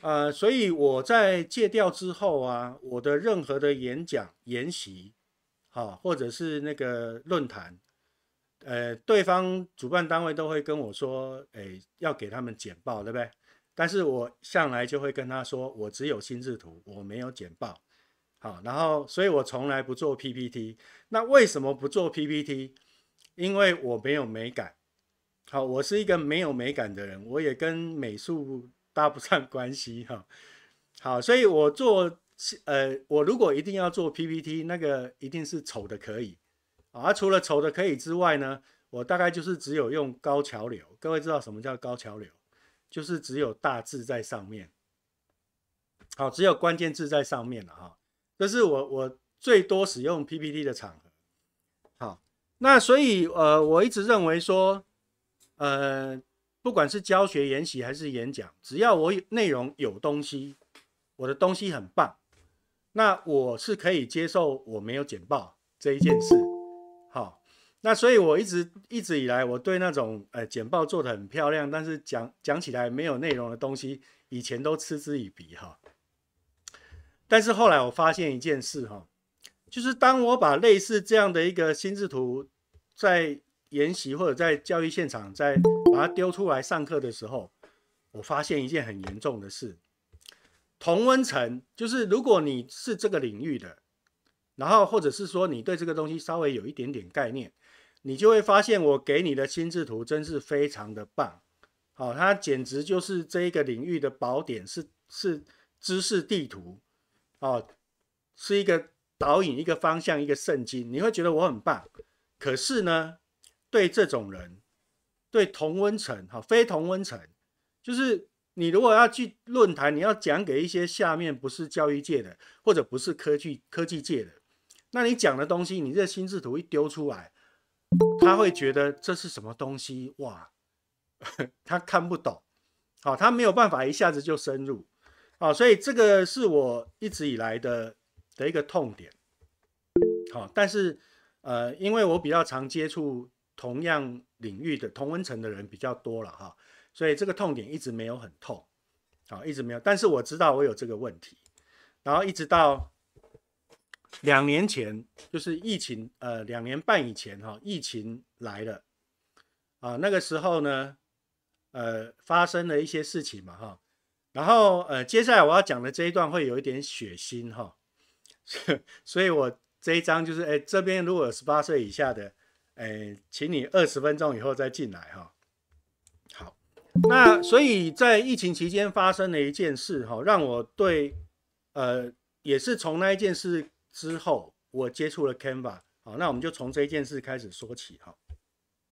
呃，所以我在戒掉之后啊，我的任何的演讲、研习，好，或者是那个论坛，呃，对方主办单位都会跟我说，诶，要给他们剪报，对不对？但是我向来就会跟他说，我只有心智图，我没有剪报。好，然后，所以我从来不做 PPT。那为什么不做 PPT？因为我没有美感。好，我是一个没有美感的人，我也跟美术。搭不上关系哈，好，所以，我做，呃，我如果一定要做 PPT，那个一定是丑的可以，啊，除了丑的可以之外呢，我大概就是只有用高桥流，各位知道什么叫高桥流？就是只有大字在上面，好，只有关键字在上面了哈，这是我我最多使用 PPT 的场合，好，那所以，呃，我一直认为说，呃。不管是教学研习还是演讲，只要我内容有东西，我的东西很棒，那我是可以接受我没有简报这一件事。好，那所以我一直一直以来我对那种呃简报做的很漂亮，但是讲讲起来没有内容的东西，以前都嗤之以鼻哈。但是后来我发现一件事哈，就是当我把类似这样的一个心智图在研习或者在教育现场在。把它丢出来上课的时候，我发现一件很严重的事。同温层就是，如果你是这个领域的，然后或者是说你对这个东西稍微有一点点概念，你就会发现我给你的心智图真是非常的棒，好，它简直就是这一个领域的宝典，是是知识地图，哦，是一个导引，一个方向，一个圣经。你会觉得我很棒，可是呢，对这种人。对同温层，哈，非同温层，就是你如果要去论坛，你要讲给一些下面不是教育界的，或者不是科技科技界的，那你讲的东西，你这心智图一丢出来，他会觉得这是什么东西哇，他看不懂，好，他没有办法一下子就深入，啊，所以这个是我一直以来的的一个痛点，好，但是呃，因为我比较常接触。同样领域的同温层的人比较多了哈，所以这个痛点一直没有很痛，啊，一直没有。但是我知道我有这个问题，然后一直到两年前，就是疫情，呃，两年半以前哈，疫情来了，啊，那个时候呢，呃，发生了一些事情嘛哈，然后呃，接下来我要讲的这一段会有一点血腥哈，所以我这一章就是，哎，这边如果十八岁以下的。哎，请你二十分钟以后再进来哈。好，那所以在疫情期间发生了一件事哈，让我对呃，也是从那一件事之后，我接触了 Canva。好，那我们就从这件事开始说起哈。